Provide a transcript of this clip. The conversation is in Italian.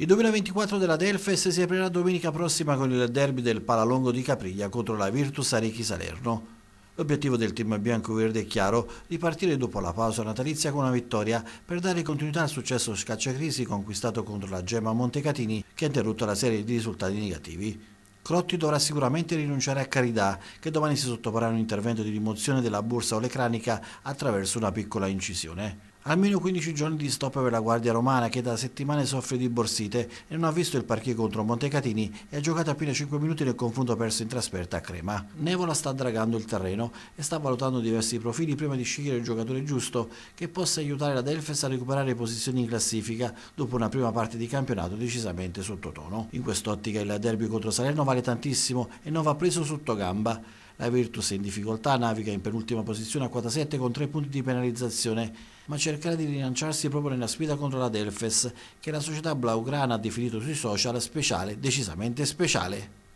Il 2024 della Delfes si aprirà domenica prossima con il derby del Palalongo di Capriglia contro la Virtus Arichi Salerno. L'obiettivo del team bianco-verde è chiaro, ripartire dopo la pausa natalizia con una vittoria per dare continuità al successo scacciacrisi conquistato contro la Gemma Montecatini che ha interrotto la serie di risultati negativi. Crotti dovrà sicuramente rinunciare a Caridà, che domani si sottoporrà a un intervento di rimozione della borsa olecranica attraverso una piccola incisione. Almeno 15 giorni di stop per la Guardia Romana che da settimane soffre di borsite e non ha visto il parquet contro Montecatini e ha giocato appena 5 minuti nel confronto perso in trasferta a Crema. Nevola sta dragando il terreno e sta valutando diversi profili prima di scegliere il giocatore giusto che possa aiutare la Delfes a recuperare posizioni in classifica dopo una prima parte di campionato decisamente sottotono. In quest'ottica il derby contro Salerno vale tantissimo e non va preso sotto gamba. La Virtus è in difficoltà, naviga in penultima posizione a quota 7 con 3 punti di penalizzazione, ma cercherà di rilanciarsi proprio nella sfida contro la Delfes, che la società blaugrana ha definito sui social speciale, decisamente speciale.